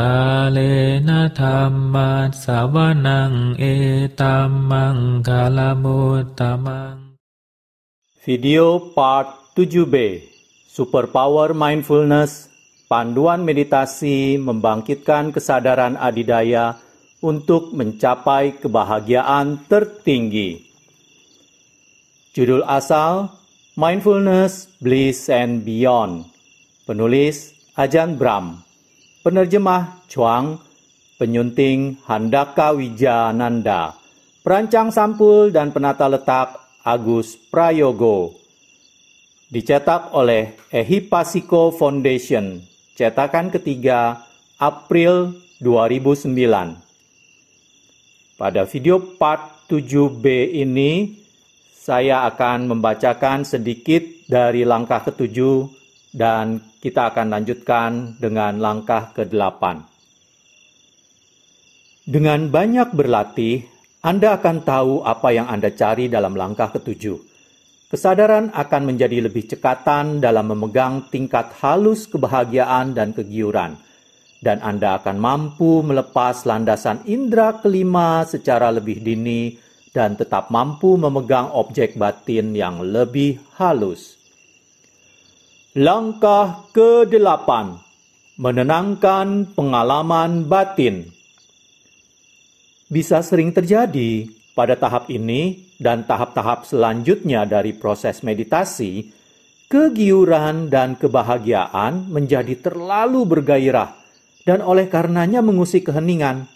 กาเลนะธรรมัสสวนังเอตัมมังคาลมุตตมัง e Video Part 7B Superpower Mindfulness Panduan Meditasi Membangkitkan Kesadaran Adidaya untuk mencapai kebahagiaan tertinggi. Judul asal Mindfulness, Bliss and Beyond. Penulis Ajahn Bram penerjemah Chuang, penyunting Handaka Wijananda, perancang sampul dan penata letak Agus Prayogo. Dicetak oleh Ehipasiko Foundation, cetakan ketiga April 2009. Pada video part 7B ini, saya akan membacakan sedikit dari langkah ketujuh dan kita akan lanjutkan dengan langkah ke-8. Dengan banyak berlatih, Anda akan tahu apa yang Anda cari dalam langkah ke-7. Kesadaran akan menjadi lebih cekatan dalam memegang tingkat halus kebahagiaan dan kegiuran, dan Anda akan mampu melepas landasan indera kelima secara lebih dini dan tetap mampu memegang objek batin yang lebih halus. Langkah ke-8 Menenangkan pengalaman batin Bisa sering terjadi pada tahap ini dan tahap-tahap selanjutnya dari proses meditasi, kegiuran dan kebahagiaan menjadi terlalu bergairah dan oleh karenanya mengusik keheningan.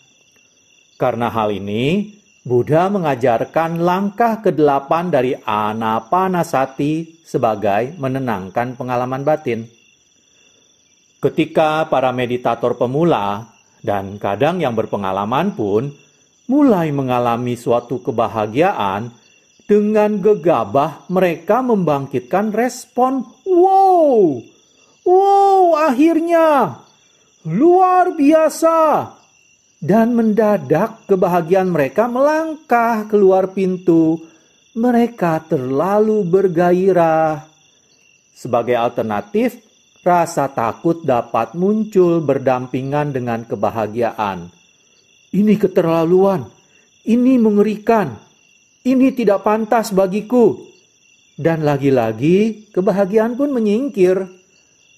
Karena hal ini, Buddha mengajarkan langkah ke-8 dari Anapanasati sebagai menenangkan pengalaman batin. Ketika para meditator pemula dan kadang yang berpengalaman pun mulai mengalami suatu kebahagiaan, dengan gegabah mereka membangkitkan respon "Wow, wow, akhirnya luar biasa!" Dan mendadak kebahagiaan mereka melangkah keluar pintu. Mereka terlalu bergairah. Sebagai alternatif, rasa takut dapat muncul berdampingan dengan kebahagiaan. Ini keterlaluan, ini mengerikan, ini tidak pantas bagiku. Dan lagi-lagi, kebahagiaan pun menyingkir.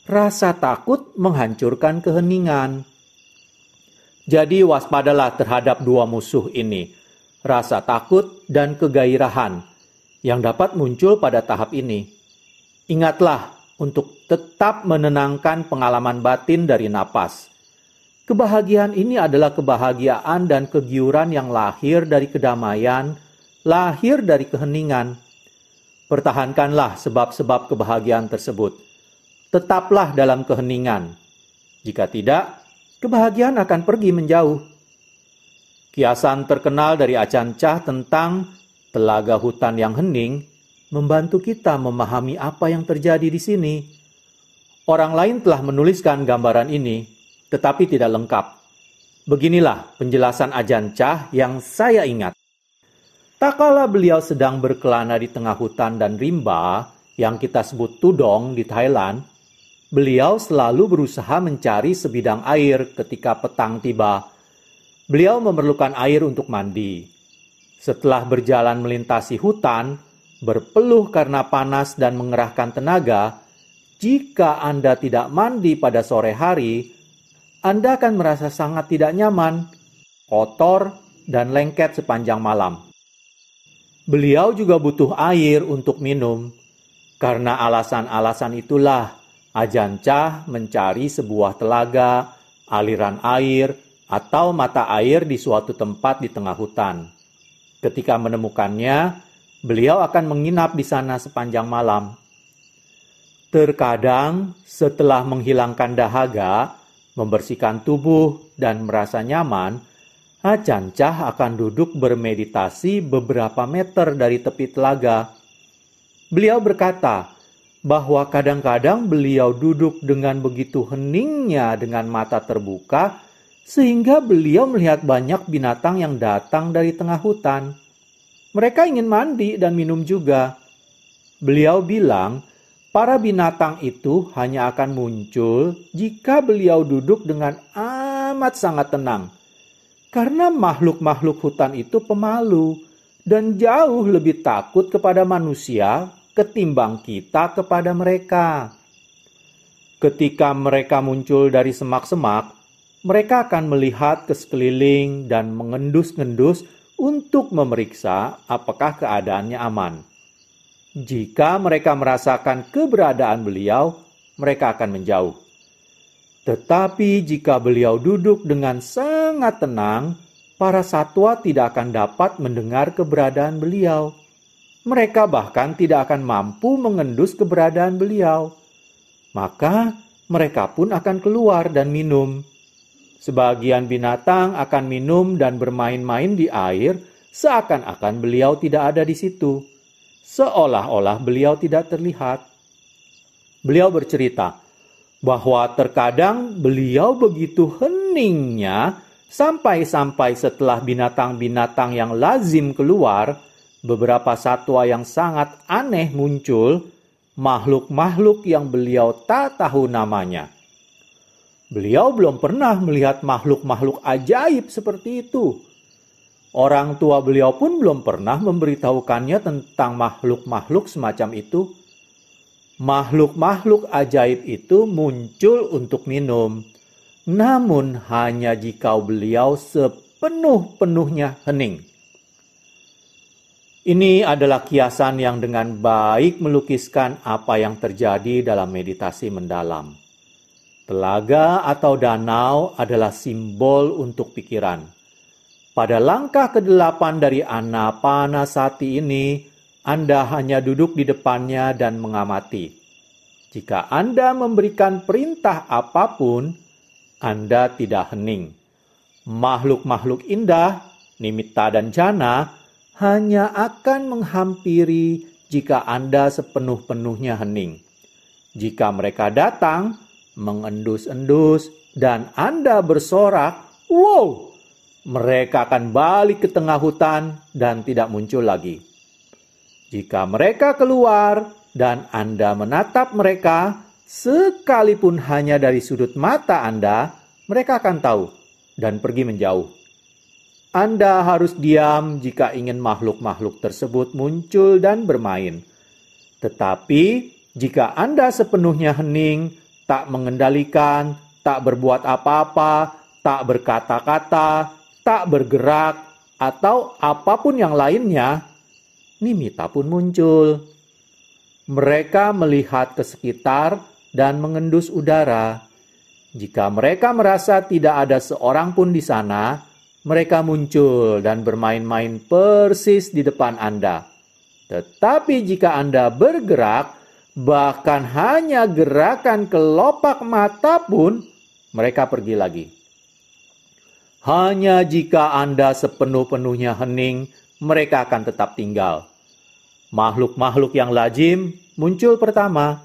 Rasa takut menghancurkan keheningan. Jadi waspadalah terhadap dua musuh ini, rasa takut dan kegairahan yang dapat muncul pada tahap ini. Ingatlah untuk tetap menenangkan pengalaman batin dari napas. Kebahagiaan ini adalah kebahagiaan dan kegiuran yang lahir dari kedamaian, lahir dari keheningan. Pertahankanlah sebab-sebab kebahagiaan tersebut. Tetaplah dalam keheningan. Jika tidak, kebahagiaan akan pergi menjauh. Kiasan terkenal dari Acancah tentang telaga hutan yang hening membantu kita memahami apa yang terjadi di sini. Orang lain telah menuliskan gambaran ini, tetapi tidak lengkap. Beginilah penjelasan Ajancah yang saya ingat. Tak kala beliau sedang berkelana di tengah hutan dan rimba yang kita sebut tudong di Thailand, Beliau selalu berusaha mencari sebidang air ketika petang tiba. Beliau memerlukan air untuk mandi. Setelah berjalan melintasi hutan, berpeluh karena panas dan mengerahkan tenaga, jika Anda tidak mandi pada sore hari, Anda akan merasa sangat tidak nyaman, kotor, dan lengket sepanjang malam. Beliau juga butuh air untuk minum. Karena alasan-alasan itulah, Ajancah mencari sebuah telaga, aliran air, atau mata air di suatu tempat di tengah hutan. Ketika menemukannya, beliau akan menginap di sana sepanjang malam. Terkadang, setelah menghilangkan dahaga, membersihkan tubuh, dan merasa nyaman, Ajancah akan duduk bermeditasi beberapa meter dari tepi telaga. Beliau berkata, bahwa kadang-kadang beliau duduk dengan begitu heningnya dengan mata terbuka, sehingga beliau melihat banyak binatang yang datang dari tengah hutan. Mereka ingin mandi dan minum juga. Beliau bilang, para binatang itu hanya akan muncul jika beliau duduk dengan amat sangat tenang. Karena makhluk-makhluk hutan itu pemalu dan jauh lebih takut kepada manusia ketimbang kita kepada mereka. Ketika mereka muncul dari semak-semak, mereka akan melihat ke sekeliling dan mengendus-ngendus untuk memeriksa apakah keadaannya aman. Jika mereka merasakan keberadaan beliau, mereka akan menjauh. Tetapi jika beliau duduk dengan sangat tenang, para satwa tidak akan dapat mendengar keberadaan beliau mereka bahkan tidak akan mampu mengendus keberadaan beliau. Maka mereka pun akan keluar dan minum. Sebagian binatang akan minum dan bermain-main di air, seakan-akan beliau tidak ada di situ, seolah-olah beliau tidak terlihat. Beliau bercerita bahwa terkadang beliau begitu heningnya sampai-sampai setelah binatang-binatang yang lazim keluar beberapa satwa yang sangat aneh muncul, makhluk-makhluk yang beliau tak tahu namanya. Beliau belum pernah melihat makhluk-makhluk ajaib seperti itu. Orang tua beliau pun belum pernah memberitahukannya tentang makhluk-makhluk semacam itu. Makhluk-makhluk ajaib itu muncul untuk minum, namun hanya jika beliau sepenuh-penuhnya hening. Ini adalah kiasan yang dengan baik melukiskan apa yang terjadi dalam meditasi mendalam. Telaga atau danau adalah simbol untuk pikiran. Pada langkah kedelapan dari Anapanasati ini, Anda hanya duduk di depannya dan mengamati. Jika Anda memberikan perintah apapun, Anda tidak hening. Makhluk-makhluk indah, nimitta dan jana, hanya akan menghampiri jika Anda sepenuh-penuhnya hening. Jika mereka datang, mengendus-endus, dan Anda bersorak, wow, mereka akan balik ke tengah hutan dan tidak muncul lagi. Jika mereka keluar dan Anda menatap mereka, sekalipun hanya dari sudut mata Anda, mereka akan tahu dan pergi menjauh. Anda harus diam jika ingin makhluk-makhluk tersebut muncul dan bermain. Tetapi jika Anda sepenuhnya hening, tak mengendalikan, tak berbuat apa-apa, tak berkata-kata, tak bergerak, atau apapun yang lainnya, Nimita pun muncul. Mereka melihat ke sekitar dan mengendus udara. Jika mereka merasa tidak ada seorang pun di sana, mereka muncul dan bermain-main persis di depan Anda. Tetapi jika Anda bergerak, bahkan hanya gerakan kelopak mata pun, mereka pergi lagi. Hanya jika Anda sepenuh-penuhnya hening, mereka akan tetap tinggal. Makhluk-makhluk yang lazim muncul pertama,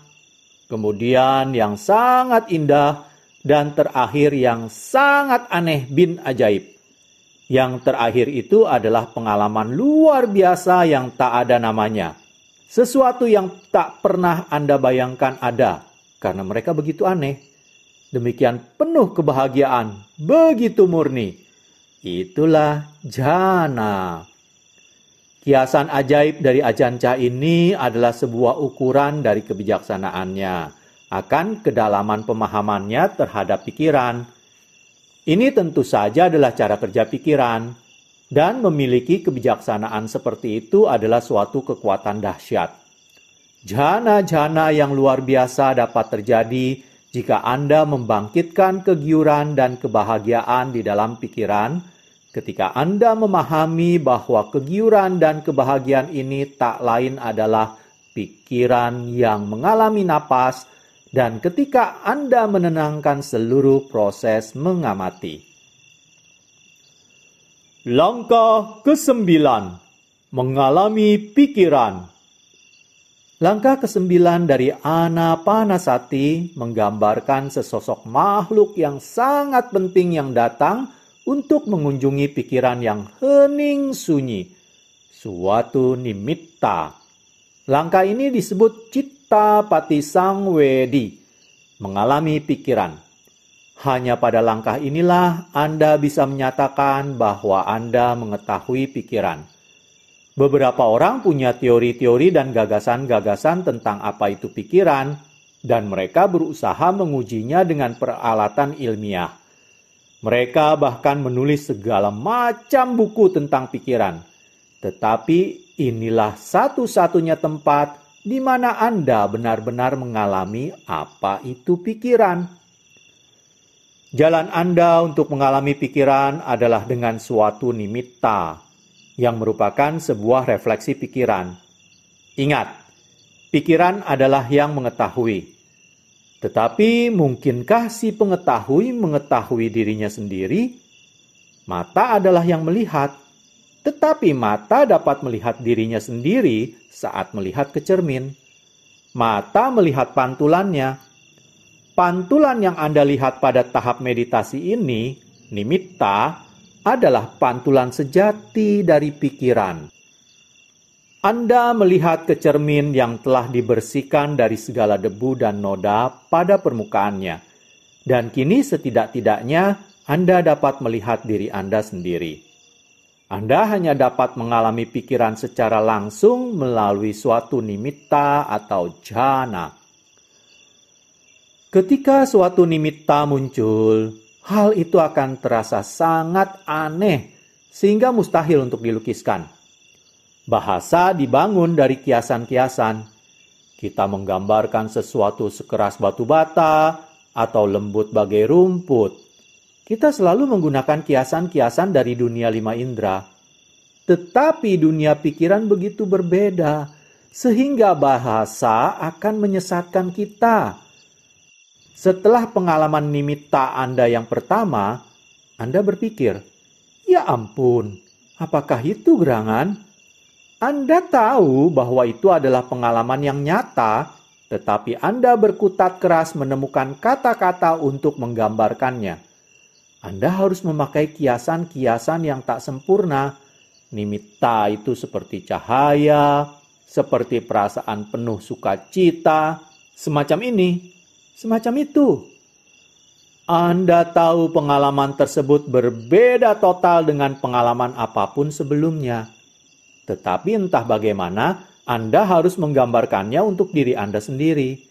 kemudian yang sangat indah, dan terakhir yang sangat aneh bin ajaib. Yang terakhir itu adalah pengalaman luar biasa yang tak ada namanya. Sesuatu yang tak pernah Anda bayangkan ada, karena mereka begitu aneh. Demikian penuh kebahagiaan, begitu murni. Itulah jana. Kiasan ajaib dari ajanca ini adalah sebuah ukuran dari kebijaksanaannya akan kedalaman pemahamannya terhadap pikiran, ini tentu saja adalah cara kerja pikiran, dan memiliki kebijaksanaan seperti itu adalah suatu kekuatan dahsyat. Jana-jana yang luar biasa dapat terjadi jika Anda membangkitkan kegiuran dan kebahagiaan di dalam pikiran ketika Anda memahami bahwa kegiuran dan kebahagiaan ini tak lain adalah pikiran yang mengalami napas dan ketika Anda menenangkan seluruh proses mengamati. Langkah ke kesembilan, mengalami pikiran. Langkah ke kesembilan dari Anapanasati menggambarkan sesosok makhluk yang sangat penting yang datang untuk mengunjungi pikiran yang hening sunyi, suatu nimitta. Langkah ini disebut cita pati Sang Wedi mengalami pikiran. Hanya pada langkah inilah Anda bisa menyatakan bahwa Anda mengetahui pikiran. Beberapa orang punya teori-teori dan gagasan-gagasan tentang apa itu pikiran, dan mereka berusaha mengujinya dengan peralatan ilmiah. Mereka bahkan menulis segala macam buku tentang pikiran, tetapi inilah satu-satunya tempat di mana Anda benar-benar mengalami apa itu pikiran. Jalan Anda untuk mengalami pikiran adalah dengan suatu nimitta, yang merupakan sebuah refleksi pikiran. Ingat, pikiran adalah yang mengetahui. Tetapi mungkinkah si pengetahui mengetahui dirinya sendiri? Mata adalah yang melihat, tetapi mata dapat melihat dirinya sendiri saat melihat ke cermin. Mata melihat pantulannya. Pantulan yang Anda lihat pada tahap meditasi ini, nimitta, adalah pantulan sejati dari pikiran. Anda melihat ke cermin yang telah dibersihkan dari segala debu dan noda pada permukaannya, dan kini setidak-tidaknya Anda dapat melihat diri Anda sendiri. Anda hanya dapat mengalami pikiran secara langsung melalui suatu nimitta atau jana. Ketika suatu nimitta muncul, hal itu akan terasa sangat aneh sehingga mustahil untuk dilukiskan. Bahasa dibangun dari kiasan-kiasan. Kita menggambarkan sesuatu sekeras batu bata atau lembut bagai rumput kita selalu menggunakan kiasan-kiasan dari dunia lima indera. Tetapi dunia pikiran begitu berbeda, sehingga bahasa akan menyesatkan kita. Setelah pengalaman nimitta Anda yang pertama, Anda berpikir, "Ya ampun, apakah itu gerangan?" Anda tahu bahwa itu adalah pengalaman yang nyata, tetapi Anda berkutat keras menemukan kata-kata untuk menggambarkannya. Anda harus memakai kiasan-kiasan yang tak sempurna. Nimitta itu seperti cahaya, seperti perasaan penuh sukacita, semacam ini, semacam itu. Anda tahu pengalaman tersebut berbeda total dengan pengalaman apapun sebelumnya. Tetapi entah bagaimana, Anda harus menggambarkannya untuk diri Anda sendiri.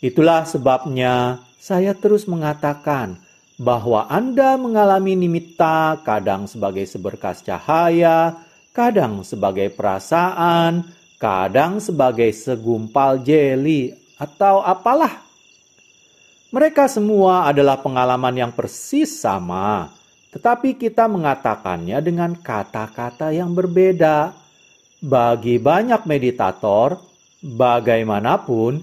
Itulah sebabnya saya terus mengatakan bahwa Anda mengalami nimitta kadang sebagai seberkas cahaya, kadang sebagai perasaan, kadang sebagai segumpal jeli atau apalah. Mereka semua adalah pengalaman yang persis sama, tetapi kita mengatakannya dengan kata-kata yang berbeda. Bagi banyak meditator, bagaimanapun,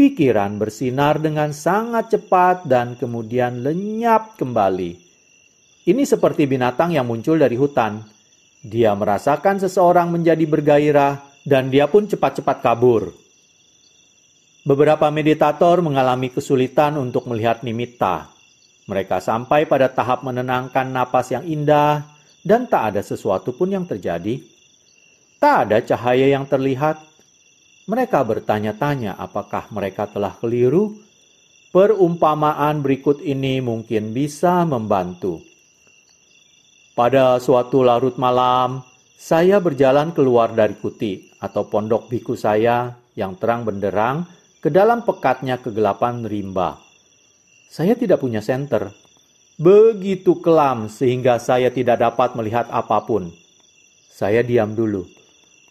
pikiran bersinar dengan sangat cepat dan kemudian lenyap kembali. Ini seperti binatang yang muncul dari hutan. Dia merasakan seseorang menjadi bergairah dan dia pun cepat-cepat kabur. Beberapa meditator mengalami kesulitan untuk melihat nimitta. Mereka sampai pada tahap menenangkan napas yang indah dan tak ada sesuatu pun yang terjadi. Tak ada cahaya yang terlihat, mereka bertanya-tanya apakah mereka telah keliru. Perumpamaan berikut ini mungkin bisa membantu. Pada suatu larut malam, saya berjalan keluar dari kuti atau pondok biku saya yang terang benderang ke dalam pekatnya kegelapan rimba. Saya tidak punya senter. Begitu kelam sehingga saya tidak dapat melihat apapun. Saya diam dulu,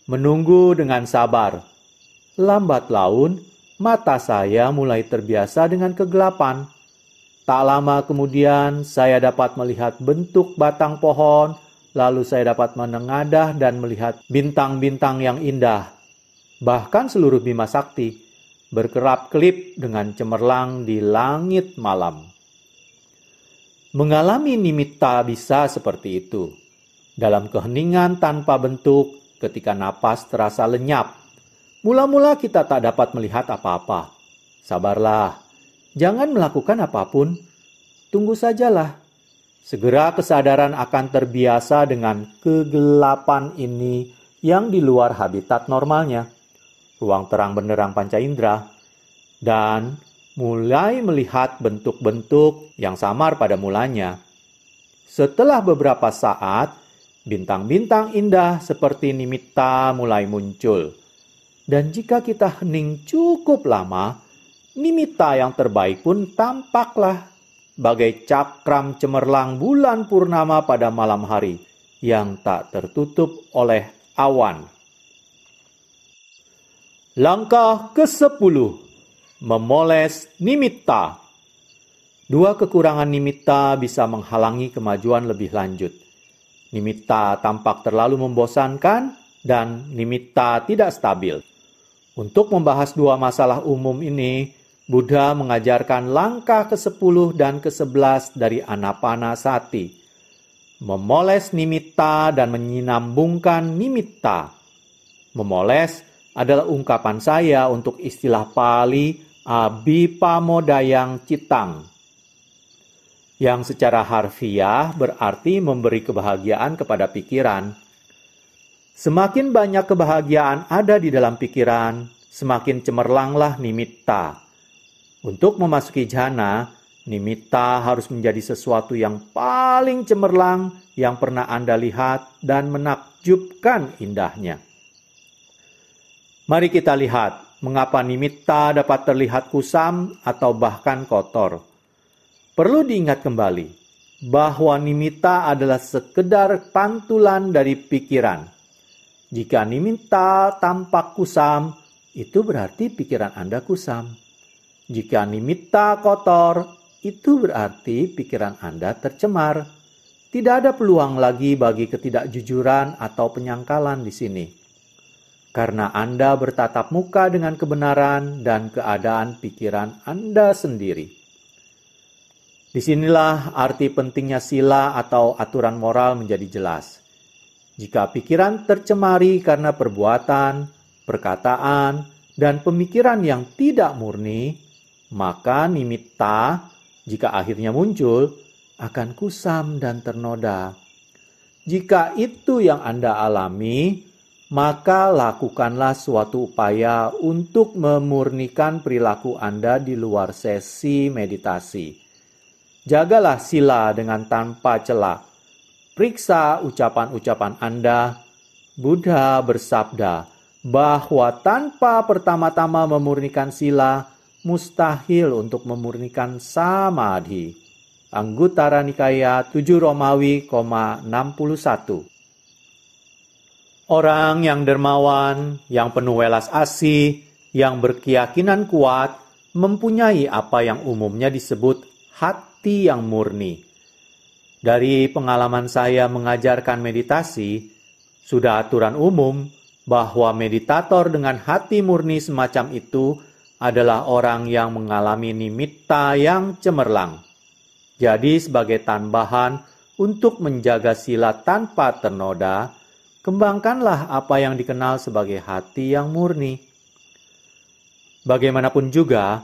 menunggu dengan sabar Lambat laun, mata saya mulai terbiasa dengan kegelapan. Tak lama kemudian, saya dapat melihat bentuk batang pohon, lalu saya dapat menengadah dan melihat bintang-bintang yang indah. Bahkan seluruh Bima Sakti berkerap-kelip dengan cemerlang di langit malam. Mengalami nimitta bisa seperti itu. Dalam keheningan tanpa bentuk, ketika napas terasa lenyap, Mula-mula kita tak dapat melihat apa-apa. Sabarlah, jangan melakukan apapun. Tunggu sajalah. Segera kesadaran akan terbiasa dengan kegelapan ini yang di luar habitat normalnya. Ruang terang benderang panca indera dan mulai melihat bentuk-bentuk yang samar pada mulanya. Setelah beberapa saat, bintang-bintang indah seperti nimitta mulai muncul dan jika kita hening cukup lama, nimita yang terbaik pun tampaklah bagai cakram cemerlang bulan purnama pada malam hari yang tak tertutup oleh awan. Langkah ke-10 memoles nimitta. Dua kekurangan nimitta bisa menghalangi kemajuan lebih lanjut. Nimitta tampak terlalu membosankan dan nimitta tidak stabil. Untuk membahas dua masalah umum ini, Buddha mengajarkan langkah ke-10 dan ke-11 dari Anapanasati, memoles nimitta dan menyinambungkan nimitta. Memoles adalah ungkapan saya untuk istilah Pali yang Citang, yang secara harfiah berarti memberi kebahagiaan kepada pikiran. Semakin banyak kebahagiaan ada di dalam pikiran, semakin cemerlanglah nimitta. Untuk memasuki jana, nimitta harus menjadi sesuatu yang paling cemerlang yang pernah Anda lihat dan menakjubkan indahnya. Mari kita lihat mengapa nimitta dapat terlihat kusam atau bahkan kotor. Perlu diingat kembali bahwa nimitta adalah sekedar pantulan dari pikiran jika nimitta tampak kusam, itu berarti pikiran Anda kusam. Jika nimitta kotor, itu berarti pikiran Anda tercemar. Tidak ada peluang lagi bagi ketidakjujuran atau penyangkalan di sini. Karena Anda bertatap muka dengan kebenaran dan keadaan pikiran Anda sendiri. Disinilah arti pentingnya sila atau aturan moral menjadi jelas. Jika pikiran tercemari karena perbuatan, perkataan, dan pemikiran yang tidak murni, maka nimitta jika akhirnya muncul akan kusam dan ternoda. Jika itu yang Anda alami, maka lakukanlah suatu upaya untuk memurnikan perilaku Anda di luar sesi meditasi. Jagalah sila dengan tanpa celah. Periksa ucapan-ucapan Anda. Buddha bersabda bahwa tanpa pertama-tama memurnikan sila, mustahil untuk memurnikan samadhi. Anggutara Nikaya 7 Romawi, 61. Orang yang dermawan, yang penuh welas asih, yang berkeyakinan kuat, mempunyai apa yang umumnya disebut hati yang murni. Dari pengalaman saya mengajarkan meditasi, sudah aturan umum bahwa meditator dengan hati murni semacam itu adalah orang yang mengalami nimitta yang cemerlang. Jadi sebagai tambahan untuk menjaga sila tanpa ternoda, kembangkanlah apa yang dikenal sebagai hati yang murni. Bagaimanapun juga,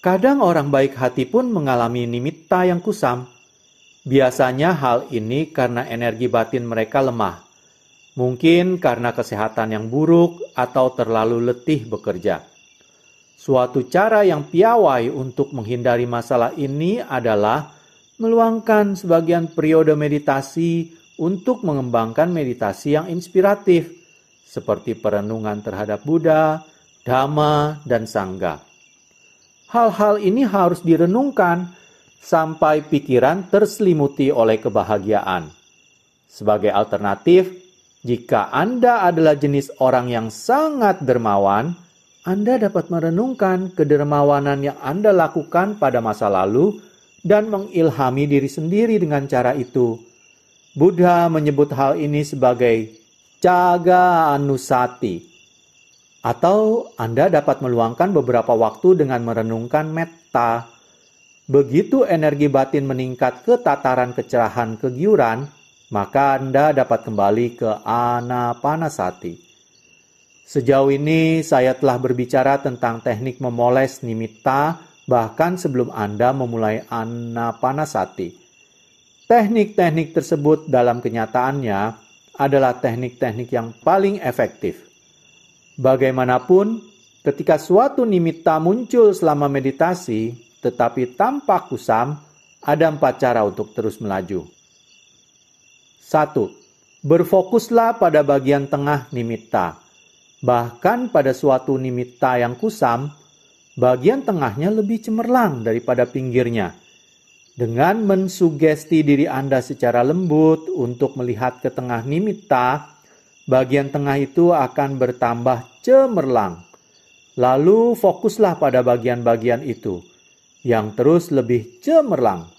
kadang orang baik hati pun mengalami nimitta yang kusam Biasanya hal ini karena energi batin mereka lemah, mungkin karena kesehatan yang buruk atau terlalu letih bekerja. Suatu cara yang piawai untuk menghindari masalah ini adalah meluangkan sebagian periode meditasi untuk mengembangkan meditasi yang inspiratif, seperti perenungan terhadap Buddha, Dhamma, dan Sangga. Hal-hal ini harus direnungkan sampai pikiran terselimuti oleh kebahagiaan. Sebagai alternatif, jika Anda adalah jenis orang yang sangat dermawan, Anda dapat merenungkan kedermawanan yang Anda lakukan pada masa lalu dan mengilhami diri sendiri dengan cara itu. Buddha menyebut hal ini sebagai caga anusati. Atau Anda dapat meluangkan beberapa waktu dengan merenungkan metta Begitu energi batin meningkat ke tataran kecerahan kegiuran, maka Anda dapat kembali ke anapanasati. Sejauh ini saya telah berbicara tentang teknik memoles nimitta bahkan sebelum Anda memulai anapanasati. Teknik-teknik tersebut dalam kenyataannya adalah teknik-teknik yang paling efektif. Bagaimanapun, ketika suatu nimitta muncul selama meditasi, tetapi tanpa kusam, ada empat cara untuk terus melaju. 1. Berfokuslah pada bagian tengah nimitta. Bahkan pada suatu nimitta yang kusam, bagian tengahnya lebih cemerlang daripada pinggirnya. Dengan mensugesti diri Anda secara lembut untuk melihat ke tengah nimitta, bagian tengah itu akan bertambah cemerlang. Lalu fokuslah pada bagian-bagian itu yang terus lebih cemerlang.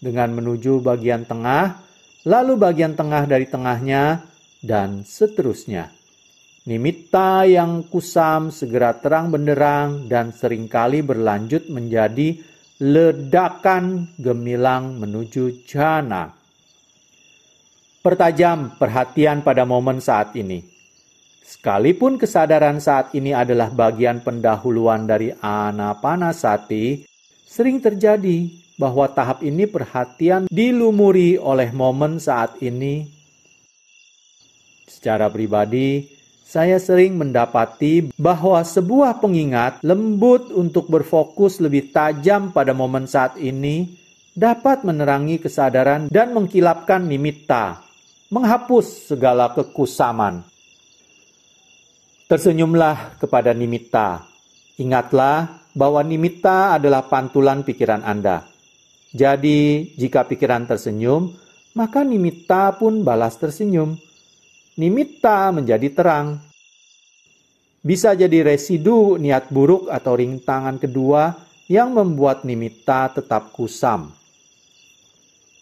Dengan menuju bagian tengah, lalu bagian tengah dari tengahnya, dan seterusnya. Nimitta yang kusam segera terang benderang dan seringkali berlanjut menjadi ledakan gemilang menuju jana. Pertajam perhatian pada momen saat ini. Sekalipun kesadaran saat ini adalah bagian pendahuluan dari anapanasati, Sering terjadi bahwa tahap ini perhatian dilumuri oleh momen saat ini. Secara pribadi, saya sering mendapati bahwa sebuah pengingat lembut untuk berfokus lebih tajam pada momen saat ini dapat menerangi kesadaran dan mengkilapkan nimitta, menghapus segala kekusaman. Tersenyumlah kepada nimitta Ingatlah bahwa nimitta adalah pantulan pikiran Anda. Jadi, jika pikiran tersenyum, maka nimitta pun balas tersenyum. Nimitta menjadi terang. Bisa jadi residu niat buruk atau rintangan kedua yang membuat nimitta tetap kusam.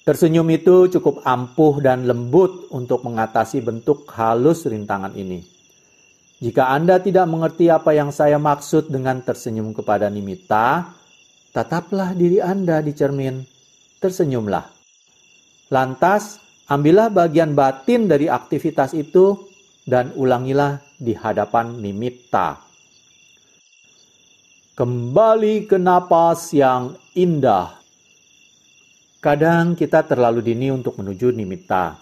Tersenyum itu cukup ampuh dan lembut untuk mengatasi bentuk halus rintangan ini. Jika Anda tidak mengerti apa yang saya maksud dengan tersenyum kepada Nimita, tataplah diri Anda di cermin, tersenyumlah. Lantas, ambillah bagian batin dari aktivitas itu dan ulangilah di hadapan Nimita. Kembali ke napas yang indah. Kadang kita terlalu dini untuk menuju Nimita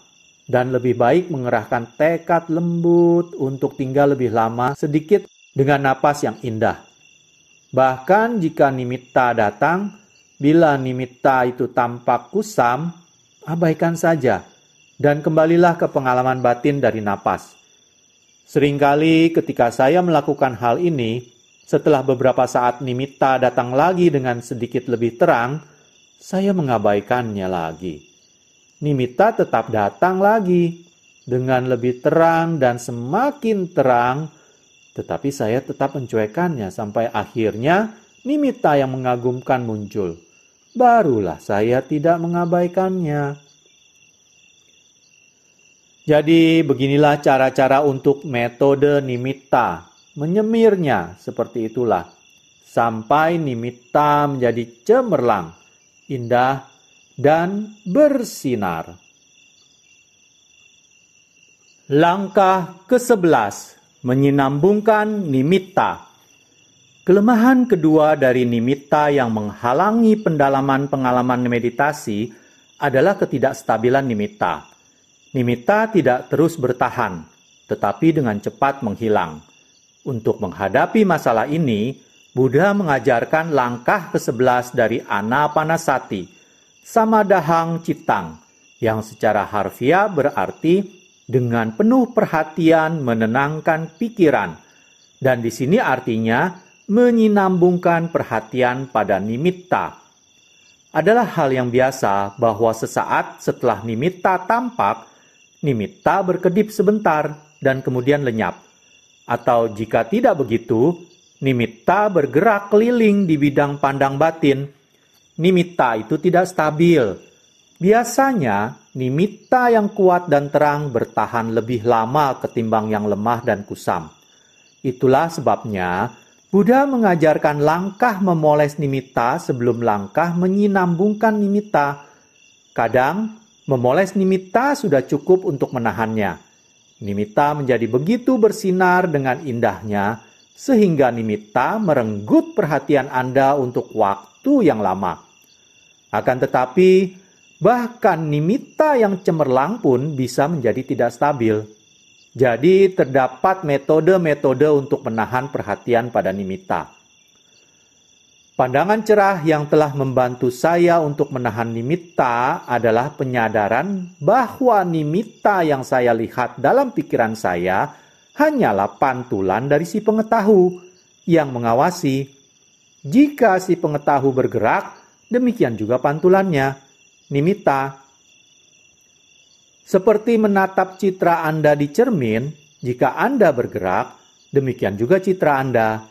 dan lebih baik mengerahkan tekad lembut untuk tinggal lebih lama sedikit dengan napas yang indah. Bahkan jika nimitta datang, bila nimitta itu tampak kusam, abaikan saja dan kembalilah ke pengalaman batin dari napas. Seringkali ketika saya melakukan hal ini, setelah beberapa saat nimitta datang lagi dengan sedikit lebih terang, saya mengabaikannya lagi. Nimita tetap datang lagi dengan lebih terang dan semakin terang, tetapi saya tetap mencuekannya sampai akhirnya Nimita yang mengagumkan muncul. Barulah saya tidak mengabaikannya. Jadi beginilah cara-cara untuk metode Nimita menyemirnya seperti itulah, sampai Nimita menjadi cemerlang, indah, dan bersinar. Langkah ke-11 menyinambungkan nimitta. Kelemahan kedua dari nimitta yang menghalangi pendalaman pengalaman meditasi adalah ketidakstabilan nimitta. Nimitta tidak terus bertahan, tetapi dengan cepat menghilang. Untuk menghadapi masalah ini, Buddha mengajarkan langkah ke-11 dari Anapanasati – sama dahang Ciptang yang secara harfiah berarti dengan penuh perhatian menenangkan pikiran dan di sini artinya menyinambungkan perhatian pada nimitta. Adalah hal yang biasa bahwa sesaat setelah nimitta tampak, nimitta berkedip sebentar dan kemudian lenyap. Atau jika tidak begitu, nimitta bergerak keliling di bidang pandang batin nimitta itu tidak stabil. Biasanya, nimitta yang kuat dan terang bertahan lebih lama ketimbang yang lemah dan kusam. Itulah sebabnya Buddha mengajarkan langkah memoles nimitta sebelum langkah menyinambungkan nimitta. Kadang, memoles nimitta sudah cukup untuk menahannya. Nimitta menjadi begitu bersinar dengan indahnya, sehingga nimitta merenggut perhatian Anda untuk waktu yang lama. Akan tetapi, bahkan nimita yang cemerlang pun bisa menjadi tidak stabil. Jadi, terdapat metode-metode untuk menahan perhatian pada nimita. Pandangan cerah yang telah membantu saya untuk menahan nimita adalah penyadaran bahwa nimita yang saya lihat dalam pikiran saya hanyalah pantulan dari si pengetahu yang mengawasi. Jika si pengetahu bergerak, demikian juga pantulannya, nimita. Seperti menatap citra Anda di cermin, jika Anda bergerak, demikian juga citra Anda.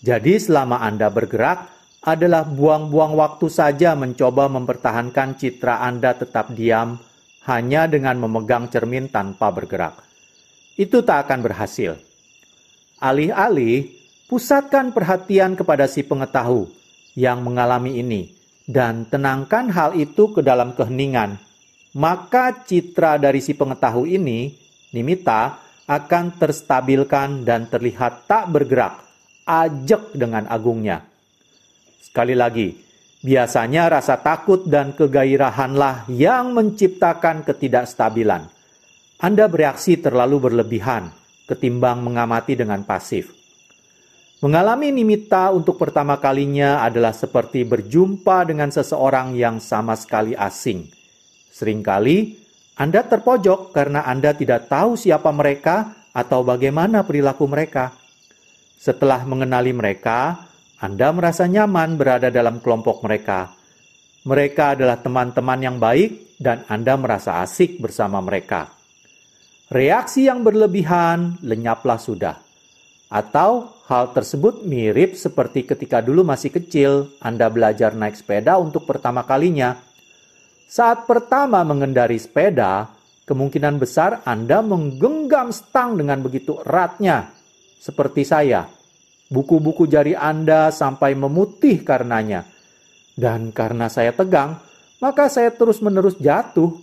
Jadi selama Anda bergerak adalah buang-buang waktu saja mencoba mempertahankan citra Anda tetap diam hanya dengan memegang cermin tanpa bergerak. Itu tak akan berhasil. Alih-alih, pusatkan perhatian kepada si pengetahu yang mengalami ini dan tenangkan hal itu ke dalam keheningan. Maka citra dari si pengetahu ini, nimita, akan terstabilkan dan terlihat tak bergerak, ajek dengan agungnya. Sekali lagi, biasanya rasa takut dan kegairahanlah yang menciptakan ketidakstabilan. Anda bereaksi terlalu berlebihan ketimbang mengamati dengan pasif. Mengalami nimitta untuk pertama kalinya adalah seperti berjumpa dengan seseorang yang sama sekali asing. Seringkali Anda terpojok karena Anda tidak tahu siapa mereka atau bagaimana perilaku mereka. Setelah mengenali mereka, Anda merasa nyaman berada dalam kelompok mereka. Mereka adalah teman-teman yang baik, dan Anda merasa asik bersama mereka. Reaksi yang berlebihan lenyaplah sudah. Atau hal tersebut mirip seperti ketika dulu masih kecil Anda belajar naik sepeda untuk pertama kalinya. Saat pertama mengendari sepeda, kemungkinan besar Anda menggenggam stang dengan begitu eratnya. Seperti saya, buku-buku jari Anda sampai memutih karenanya. Dan karena saya tegang, maka saya terus-menerus jatuh.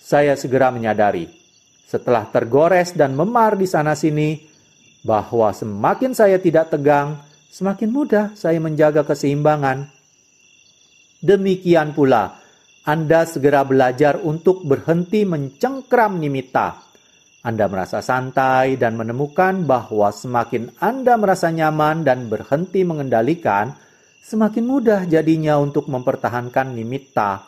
Saya segera menyadari, setelah tergores dan memar di sana-sini, bahwa semakin saya tidak tegang, semakin mudah saya menjaga keseimbangan. Demikian pula, Anda segera belajar untuk berhenti mencengkram nimita. Anda merasa santai dan menemukan bahwa semakin Anda merasa nyaman dan berhenti mengendalikan, semakin mudah jadinya untuk mempertahankan nimita.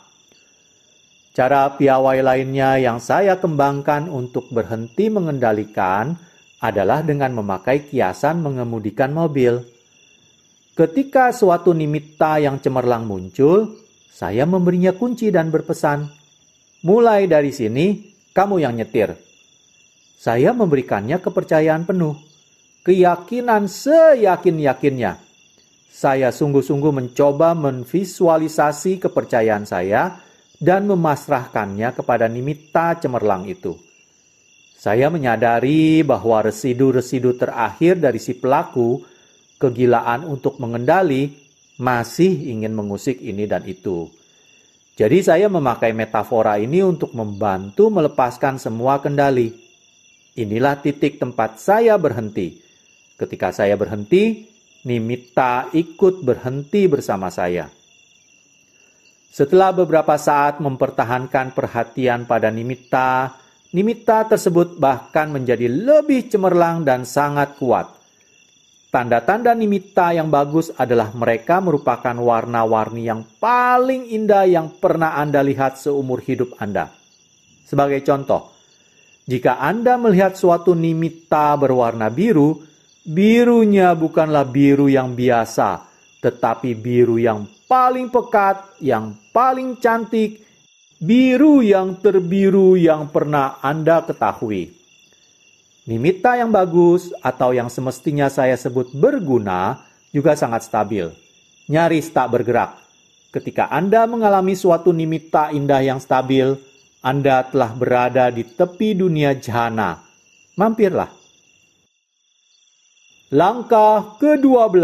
Cara piawai lainnya yang saya kembangkan untuk berhenti mengendalikan – adalah dengan memakai kiasan mengemudikan mobil. Ketika suatu nimitta yang cemerlang muncul, saya memberinya kunci dan berpesan, "Mulai dari sini, kamu yang nyetir." Saya memberikannya kepercayaan penuh, keyakinan seyakin-yakinnya. Saya sungguh-sungguh mencoba menvisualisasi kepercayaan saya dan memasrahkannya kepada nimitta cemerlang itu. Saya menyadari bahwa residu-residu terakhir dari si pelaku, kegilaan untuk mengendali, masih ingin mengusik ini dan itu. Jadi saya memakai metafora ini untuk membantu melepaskan semua kendali. Inilah titik tempat saya berhenti. Ketika saya berhenti, Nimita ikut berhenti bersama saya. Setelah beberapa saat mempertahankan perhatian pada Nimita, Nimita tersebut bahkan menjadi lebih cemerlang dan sangat kuat. Tanda-tanda nimita yang bagus adalah mereka merupakan warna-warni yang paling indah yang pernah Anda lihat seumur hidup Anda. Sebagai contoh, jika Anda melihat suatu nimita berwarna biru, birunya bukanlah biru yang biasa, tetapi biru yang paling pekat, yang paling cantik, biru yang terbiru yang pernah Anda ketahui. Mimita yang bagus atau yang semestinya saya sebut berguna juga sangat stabil, nyaris tak bergerak. Ketika Anda mengalami suatu nimita indah yang stabil, Anda telah berada di tepi dunia jahana Mampirlah. Langkah ke-12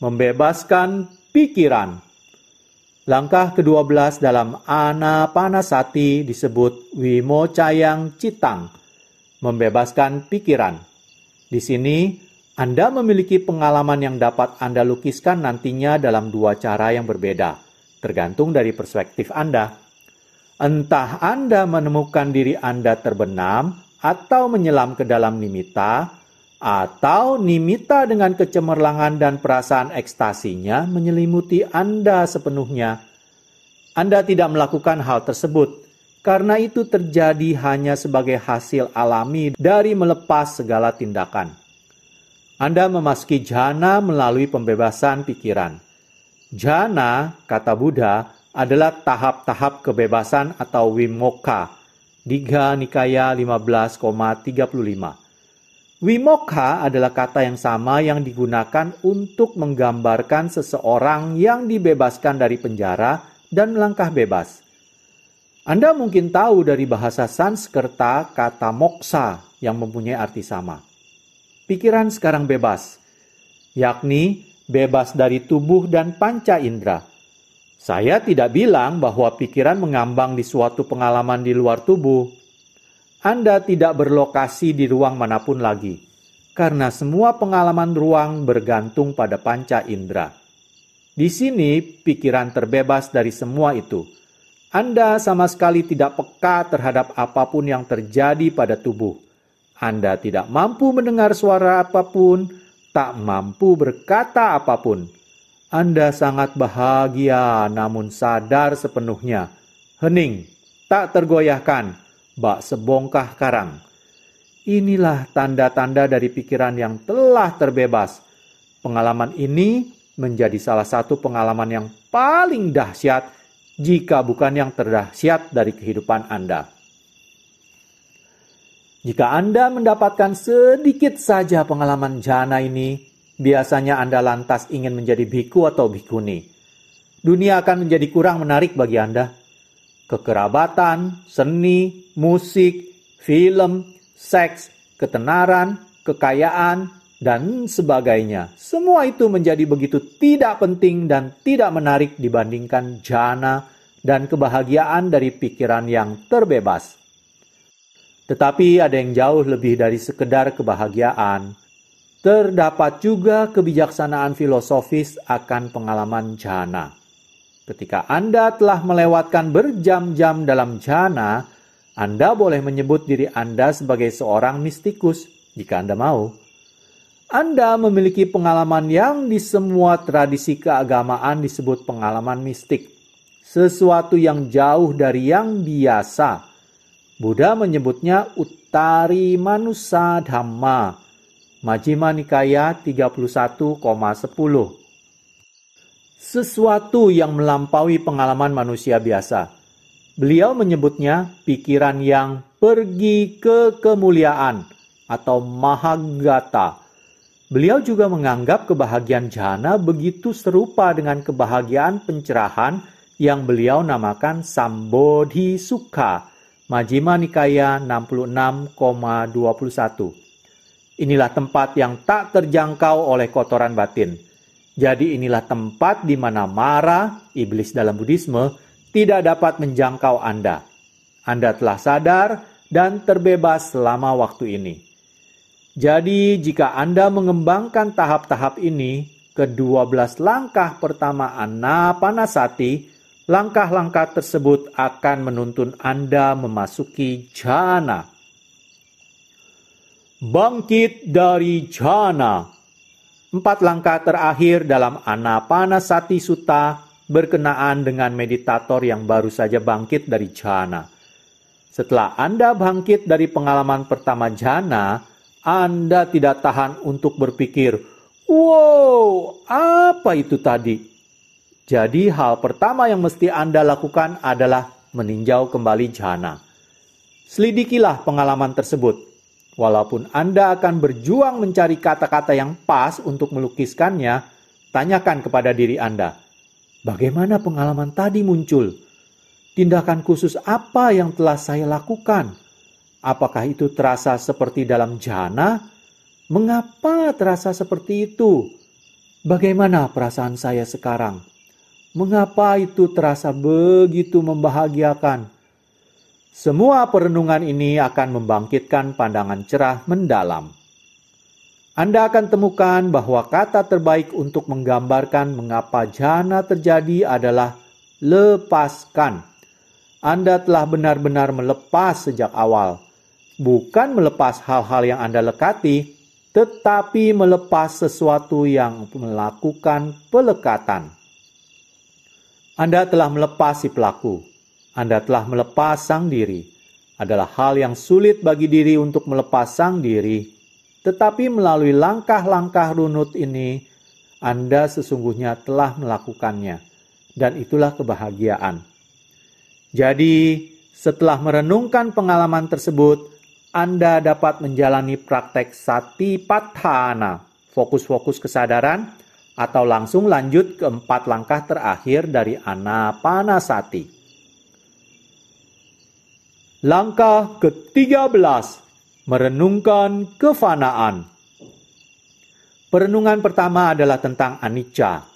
Membebaskan pikiran Langkah ke-12 dalam anapanasati disebut wimocayang citang, membebaskan pikiran. Di sini, Anda memiliki pengalaman yang dapat Anda lukiskan nantinya dalam dua cara yang berbeda, tergantung dari perspektif Anda. Entah Anda menemukan diri Anda terbenam atau menyelam ke dalam nimita, atau nimita dengan kecemerlangan dan perasaan ekstasinya menyelimuti Anda sepenuhnya. Anda tidak melakukan hal tersebut, karena itu terjadi hanya sebagai hasil alami dari melepas segala tindakan. Anda memasuki jhana melalui pembebasan pikiran. Jhana, kata Buddha, adalah tahap-tahap kebebasan atau wimoka, Diga Nikaya 15,35 Wimokha adalah kata yang sama yang digunakan untuk menggambarkan seseorang yang dibebaskan dari penjara dan melangkah bebas. Anda mungkin tahu dari bahasa Sanskerta kata moksa yang mempunyai arti sama. Pikiran sekarang bebas, yakni bebas dari tubuh dan panca indera. Saya tidak bilang bahwa pikiran mengambang di suatu pengalaman di luar tubuh, anda tidak berlokasi di ruang manapun lagi, karena semua pengalaman ruang bergantung pada panca indera. Di sini, pikiran terbebas dari semua itu. Anda sama sekali tidak peka terhadap apapun yang terjadi pada tubuh. Anda tidak mampu mendengar suara apapun, tak mampu berkata apapun. Anda sangat bahagia, namun sadar sepenuhnya, hening, tak tergoyahkan bak sebongkah karang. Inilah tanda-tanda dari pikiran yang telah terbebas. Pengalaman ini menjadi salah satu pengalaman yang paling dahsyat jika bukan yang terdahsyat dari kehidupan Anda. Jika Anda mendapatkan sedikit saja pengalaman jana ini, biasanya Anda lantas ingin menjadi biku atau bikuni. Dunia akan menjadi kurang menarik bagi Anda kekerabatan, seni, musik, film, seks, ketenaran, kekayaan, dan sebagainya. Semua itu menjadi begitu tidak penting dan tidak menarik dibandingkan jana dan kebahagiaan dari pikiran yang terbebas. Tetapi ada yang jauh lebih dari sekedar kebahagiaan. Terdapat juga kebijaksanaan filosofis akan pengalaman jana. Ketika Anda telah melewatkan berjam-jam dalam jhana, Anda boleh menyebut diri Anda sebagai seorang mistikus jika Anda mau. Anda memiliki pengalaman yang di semua tradisi keagamaan disebut pengalaman mistik, sesuatu yang jauh dari yang biasa. Buddha menyebutnya Uttari Manusa Dhamma, Majjhima Nikaya 31,10 sesuatu yang melampaui pengalaman manusia biasa. Beliau menyebutnya pikiran yang pergi ke kemuliaan atau mahagata. Beliau juga menganggap kebahagiaan jana begitu serupa dengan kebahagiaan pencerahan yang beliau namakan Sambodhi Sukha, majima Nikaya 66,21. Inilah tempat yang tak terjangkau oleh kotoran batin. Jadi inilah tempat di mana Mara, iblis dalam Buddhisme, tidak dapat menjangkau Anda. Anda telah sadar dan terbebas selama waktu ini. Jadi jika Anda mengembangkan tahap-tahap ini, ke-12 langkah pertama Anapanasati, langkah-langkah tersebut akan menuntun Anda memasuki jana. Bangkit dari jana empat langkah terakhir dalam Anapanasati suta berkenaan dengan meditator yang baru saja bangkit dari jhana. Setelah Anda bangkit dari pengalaman pertama jhana, Anda tidak tahan untuk berpikir, "Wow, apa itu tadi?" Jadi hal pertama yang mesti Anda lakukan adalah meninjau kembali jhana. Selidikilah pengalaman tersebut Walaupun Anda akan berjuang mencari kata-kata yang pas untuk melukiskannya, tanyakan kepada diri Anda, bagaimana pengalaman tadi muncul? Tindakan khusus apa yang telah saya lakukan? Apakah itu terasa seperti dalam jana? Mengapa terasa seperti itu? Bagaimana perasaan saya sekarang? Mengapa itu terasa begitu membahagiakan? Semua perenungan ini akan membangkitkan pandangan cerah mendalam. Anda akan temukan bahwa kata terbaik untuk menggambarkan mengapa jana terjadi adalah lepaskan. Anda telah benar-benar melepas sejak awal, bukan melepas hal-hal yang Anda lekati, tetapi melepas sesuatu yang melakukan pelekatan. Anda telah melepas si pelaku. Anda telah melepas sang diri adalah hal yang sulit bagi diri untuk melepas sang diri, tetapi melalui langkah-langkah runut ini, Anda sesungguhnya telah melakukannya, dan itulah kebahagiaan. Jadi, setelah merenungkan pengalaman tersebut, Anda dapat menjalani praktek sati fokus-fokus kesadaran, atau langsung lanjut ke empat langkah terakhir dari anapanasati. Langkah ke-13 merenungkan kefanaan. Perenungan pertama adalah tentang anicca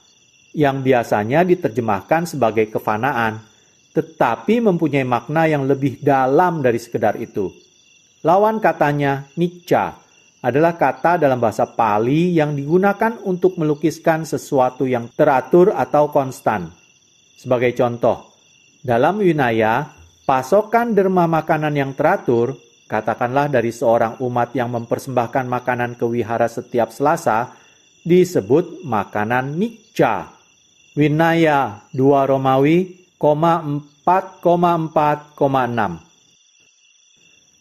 yang biasanya diterjemahkan sebagai kefanaan tetapi mempunyai makna yang lebih dalam dari sekedar itu. Lawan katanya nicca adalah kata dalam bahasa Pali yang digunakan untuk melukiskan sesuatu yang teratur atau konstan. Sebagai contoh, dalam Yunaya Pasokan derma makanan yang teratur, katakanlah dari seorang umat yang mempersembahkan makanan ke wihara setiap Selasa, disebut makanan nikca. Winaya 2 Romawi, 4,4,6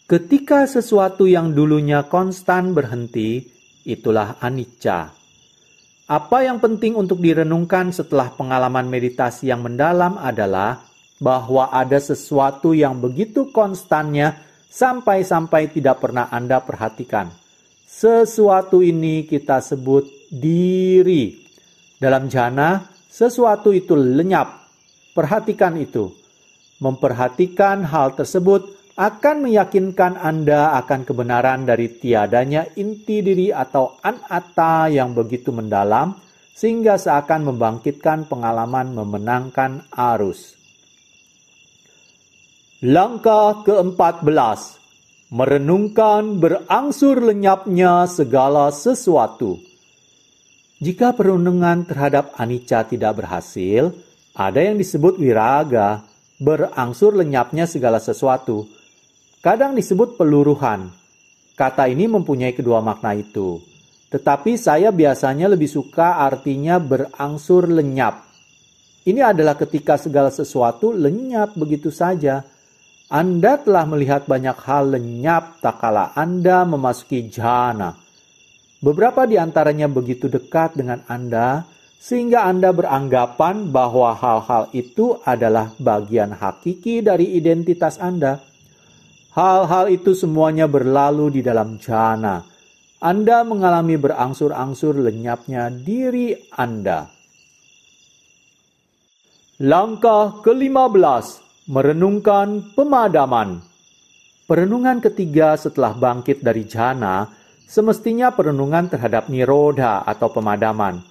Ketika sesuatu yang dulunya konstan berhenti, itulah anicca. Apa yang penting untuk direnungkan setelah pengalaman meditasi yang mendalam adalah bahwa ada sesuatu yang begitu konstannya sampai-sampai tidak pernah Anda perhatikan. Sesuatu ini kita sebut diri. Dalam jana, sesuatu itu lenyap. Perhatikan itu. Memperhatikan hal tersebut akan meyakinkan Anda akan kebenaran dari tiadanya inti diri atau anatta yang begitu mendalam, sehingga seakan membangkitkan pengalaman memenangkan arus. Langkah ke-14 Merenungkan berangsur lenyapnya segala sesuatu Jika perenungan terhadap anicca tidak berhasil, ada yang disebut wiraga, berangsur lenyapnya segala sesuatu. Kadang disebut peluruhan. Kata ini mempunyai kedua makna itu. Tetapi saya biasanya lebih suka artinya berangsur lenyap. Ini adalah ketika segala sesuatu lenyap begitu saja anda telah melihat banyak hal lenyap tak kala Anda memasuki jana. Beberapa di antaranya begitu dekat dengan Anda sehingga Anda beranggapan bahwa hal-hal itu adalah bagian hakiki dari identitas Anda. Hal-hal itu semuanya berlalu di dalam jana. Anda mengalami berangsur-angsur lenyapnya diri Anda. Langkah ke-15 merenungkan pemadaman. Perenungan ketiga setelah bangkit dari jana semestinya perenungan terhadap niroda atau pemadaman.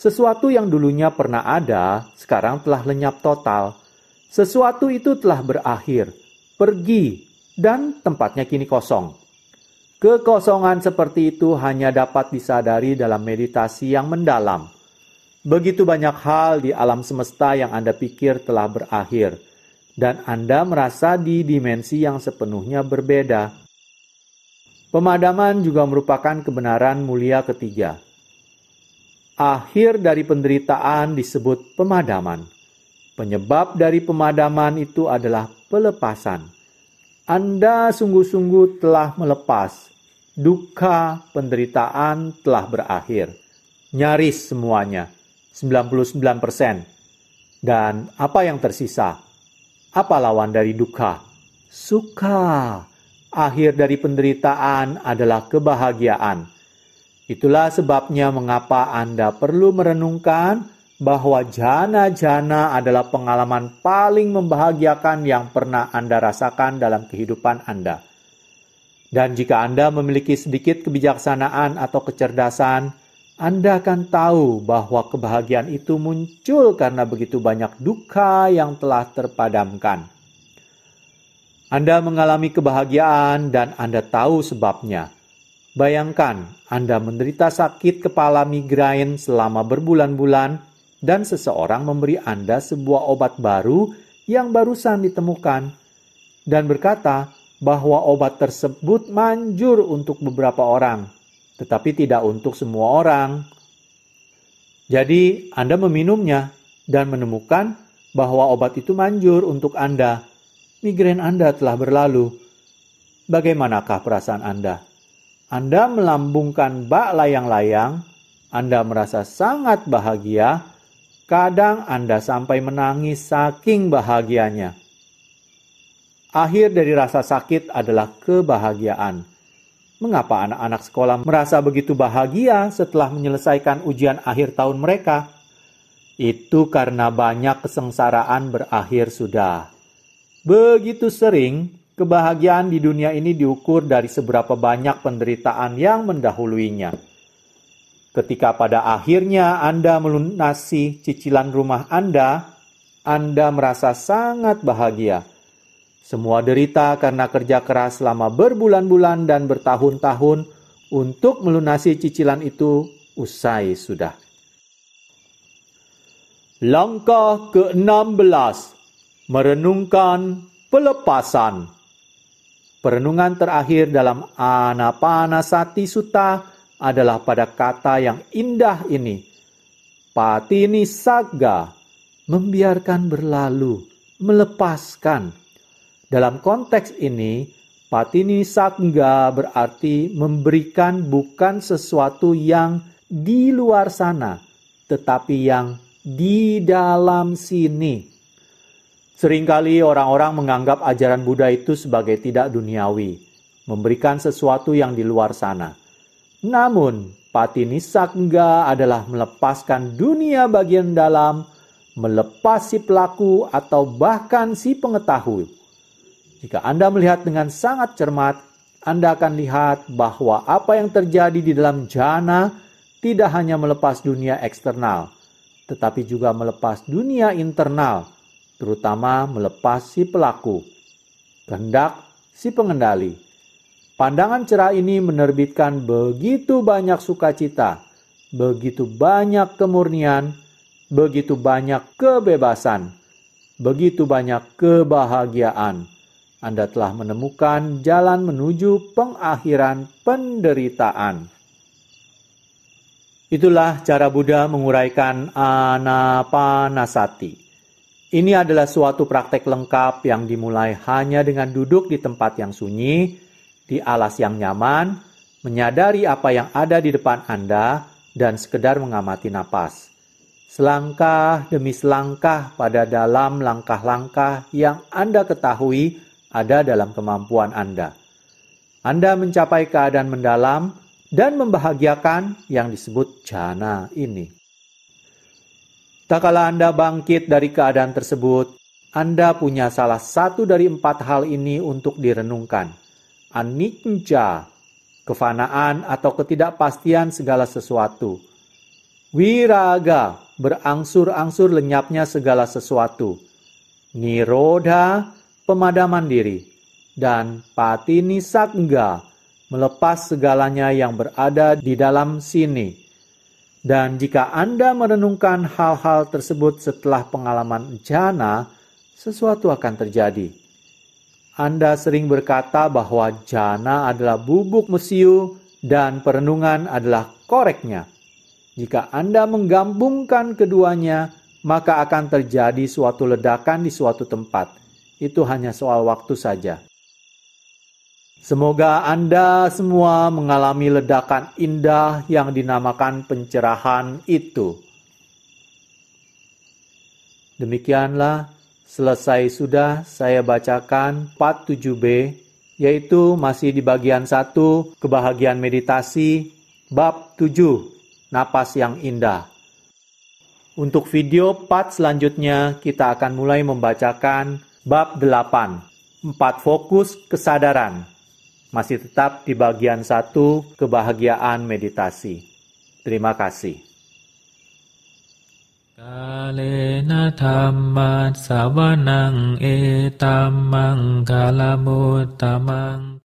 Sesuatu yang dulunya pernah ada, sekarang telah lenyap total. Sesuatu itu telah berakhir, pergi, dan tempatnya kini kosong. Kekosongan seperti itu hanya dapat disadari dalam meditasi yang mendalam. Begitu banyak hal di alam semesta yang Anda pikir telah berakhir – dan Anda merasa di dimensi yang sepenuhnya berbeda. Pemadaman juga merupakan kebenaran mulia ketiga. Akhir dari penderitaan disebut pemadaman. Penyebab dari pemadaman itu adalah pelepasan. Anda sungguh-sungguh telah melepas. Duka penderitaan telah berakhir. Nyaris semuanya, 99%. Dan apa yang tersisa? Apa lawan dari duka? Suka. Akhir dari penderitaan adalah kebahagiaan. Itulah sebabnya mengapa Anda perlu merenungkan bahwa jana-jana adalah pengalaman paling membahagiakan yang pernah Anda rasakan dalam kehidupan Anda. Dan jika Anda memiliki sedikit kebijaksanaan atau kecerdasan, anda akan tahu bahwa kebahagiaan itu muncul karena begitu banyak duka yang telah terpadamkan. Anda mengalami kebahagiaan dan Anda tahu sebabnya. Bayangkan Anda menderita sakit kepala migrain selama berbulan-bulan dan seseorang memberi Anda sebuah obat baru yang barusan ditemukan dan berkata bahwa obat tersebut manjur untuk beberapa orang tetapi tidak untuk semua orang. Jadi, Anda meminumnya dan menemukan bahwa obat itu manjur untuk Anda. Migrain Anda telah berlalu. Bagaimanakah perasaan Anda? Anda melambungkan bak layang-layang, Anda merasa sangat bahagia, kadang Anda sampai menangis saking bahagianya. Akhir dari rasa sakit adalah kebahagiaan mengapa anak-anak sekolah merasa begitu bahagia setelah menyelesaikan ujian akhir tahun mereka. Itu karena banyak kesengsaraan berakhir sudah. Begitu sering, kebahagiaan di dunia ini diukur dari seberapa banyak penderitaan yang mendahuluinya. Ketika pada akhirnya Anda melunasi cicilan rumah Anda, Anda merasa sangat bahagia semua derita karena kerja keras selama berbulan-bulan dan bertahun-tahun untuk melunasi cicilan itu usai sudah. Langkah ke-16 Merenungkan pelepasan Perenungan terakhir dalam Anapanasati Sutta adalah pada kata yang indah ini. Patini Saga, membiarkan berlalu, melepaskan, dalam konteks ini, patini sangga berarti memberikan bukan sesuatu yang di luar sana, tetapi yang di dalam sini. Seringkali orang-orang menganggap ajaran Buddha itu sebagai tidak duniawi, memberikan sesuatu yang di luar sana. Namun, patini sangga adalah melepaskan dunia bagian dalam, melepas si pelaku atau bahkan si pengetahui jika Anda melihat dengan sangat cermat, Anda akan lihat bahwa apa yang terjadi di dalam jana tidak hanya melepas dunia eksternal, tetapi juga melepas dunia internal, terutama melepas si pelaku, kehendak si pengendali. Pandangan cerah ini menerbitkan begitu banyak sukacita, begitu banyak kemurnian, begitu banyak kebebasan, begitu banyak kebahagiaan. Anda telah menemukan jalan menuju pengakhiran penderitaan. Itulah cara Buddha menguraikan anapanasati. Ini adalah suatu praktek lengkap yang dimulai hanya dengan duduk di tempat yang sunyi, di alas yang nyaman, menyadari apa yang ada di depan Anda, dan sekedar mengamati napas. Selangkah demi selangkah pada dalam langkah-langkah yang Anda ketahui ada dalam kemampuan Anda. Anda mencapai keadaan mendalam dan membahagiakan yang disebut jana ini. Tak kala Anda bangkit dari keadaan tersebut, Anda punya salah satu dari empat hal ini untuk direnungkan. Anicca, kefanaan atau ketidakpastian segala sesuatu. Wiraga, berangsur-angsur lenyapnya segala sesuatu. Niroda, pemadaman diri, dan Patini nisakga melepas segalanya yang berada di dalam sini. Dan jika Anda merenungkan hal-hal tersebut setelah pengalaman jana, sesuatu akan terjadi. Anda sering berkata bahwa jana adalah bubuk mesiu dan perenungan adalah koreknya. Jika Anda menggabungkan keduanya, maka akan terjadi suatu ledakan di suatu tempat itu hanya soal waktu saja. Semoga Anda semua mengalami ledakan indah yang dinamakan pencerahan itu. Demikianlah selesai sudah saya bacakan 47B yaitu masih di bagian 1 kebahagiaan meditasi bab 7 napas yang indah. Untuk video part selanjutnya kita akan mulai membacakan Bab 8. Empat fokus kesadaran. Masih tetap di bagian 1 kebahagiaan meditasi. Terima kasih. Kalena tamat sawanang etamang kalamutamang